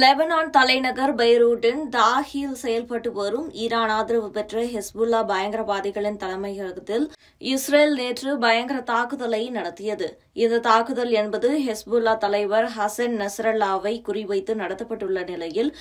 Lebanon தலைநகர் பெய்ரூட்டின் தாஹில் செயல்பட்டு வரும் ஈரான் ஆதரவு பெற்ற ஹிஸ்புல்லா பயங்கரவாதிகளின் தலைமையகத்தில் இஸ்ரேல் நேற்று பயங்கர தாக்குதலை நடத்தியது இந்த தாக்குதல் என்பது ஹெஸ்புல்லா தலைவர் ஹசன் நஸ்ரல்லாவை குறிவைத்து நடத்தப்பட்டுள்ள நிலையில்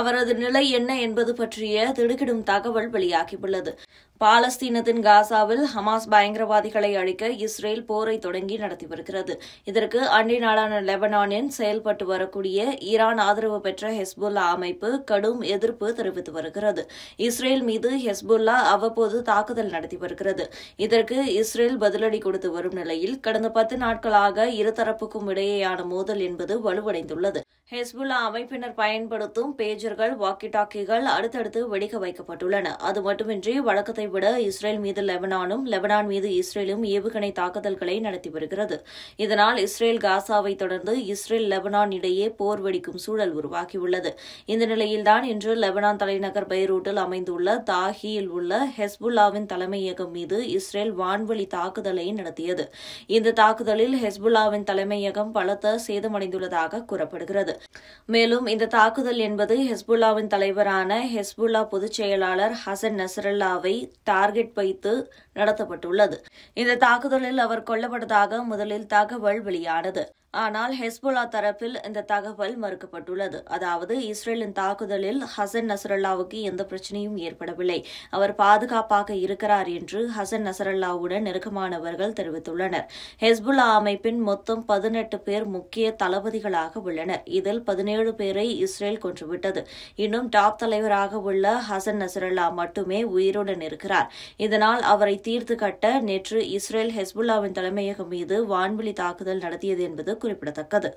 அவரது நிலை என்ன என்பது பற்றிய திடுக்கிடும் தகவல் வெளியாகியுள்ளது பாலஸ்தீனத்தின் காசாவில் ஹமாஸ் பயங்கரவாதிகளை அழிக்க இஸ்ரேல் போரை தொடங்கி நடத்தி வருகிறது இதற்கு அண்டை நாடான லெபனானின் செயல்பட்டு வரக்கூடிய ஈரான் ஆதரவு பெற்ற ஹெஸ்புல்லா அமைப்பு கடும் எதிர்ப்பு தெரிவித்து வருகிறது இஸ்ரேல் மீது ஹெஸ்புல்லா அவ்வப்போது தாக்குதல் நடத்தி வருகிறது இதற்கு இஸ்ரேல் பதிலடி கொடுத்து வரும் நிலையில் கடந்த பத்து நாட்களாக இருதரப்புக்கும் இடையேயான மோதல் என்பது வலுவடைந்துள்ளது ஹெஸ்புல்லா அமைப்பினர் பயன்படுத்தும் பேஜர்கள் வாக்கி டாக்கிகள் அடுத்தடுத்து வெடிக்க வைக்கப்பட்டுள்ளன அது மட்டுமின்றி வழக்கத்தை இஸ்ரேலை விட இஸ்ரேல் மீது லெபனானும் லெபனான் மீது இஸ்ரேலும் ஏவுகணை தாக்குதல்களை நடத்தி வருகிறது இதனால் இஸ்ரேல் காசாவை தொடர்ந்து இஸ்ரேல் லெபனான் இடையே போர் வெடிக்கும் சூழல் உருவாகியுள்ளது இந்த நிலையில்தான் இன்று லெபனான் தலைநகர் பைரூட்டில் அமைந்துள்ள தாஹியில் உள்ள ஹெஸ்புல்லாவின் தலைமையகம் மீது இஸ்ரேல் வான்வழி தாக்குதலை நடத்தியது இந்த தாக்குதலில் ஹெஸ்புல்லாவின் தலைமையகம் பலத்த சேதமடைந்துள்ளதாக கூறப்படுகிறது மேலும் இந்த தாக்குதல் என்பது ஹெஸ்புல்லாவின் தலைவரான ஹெஸ்புல்லா பொதுச் செயலாளர் ஹசன் நசரல்லாவை டார்கெட் வைத்து நடத்தப்பட்டுள்ளது இந்த தாக்குதலில் அவர் கொல்லப்பட்டதாக முதலில் தகவல் வெளியானது ஆனால் ஹெஸ்புல்லா தரப்பில் இந்த தகவல் மறுக்கப்பட்டுள்ளது அதாவது இஸ்ரேலின் தாக்குதலில் ஹசன் நசரல்லாவுக்கு எந்த பிரச்சனையும் ஏற்படவில்லை அவர் பாதுகாப்பாக இருக்கிறார் என்று ஹசன் நசரல்லாவுடன் நெருக்கமானவர்கள் தெரிவித்துள்ளனர் ஹெஸ்புல்லா அமைப்பின் மொத்தம் பதினெட்டு பேர் முக்கிய தளபதிகளாக உள்ளனர் இதில் பதினேழு பேரை இஸ்ரேல் கொன்றுவிட்டது இன்னும் டாப் தலைவராக உள்ள ஹசன் நசரல்லா மட்டுமே உயிருடன் இருக்கிறார் வருகிறார் இதனால் அவரை தீர்த்து கட்ட நேற்று இஸ்ரேல் ஹெஸ்புல்லாவின் தலைமையகம் மீது வான்வெளி தாக்குதல் நடத்தியது என்பது குறிப்பிடத்தக்கது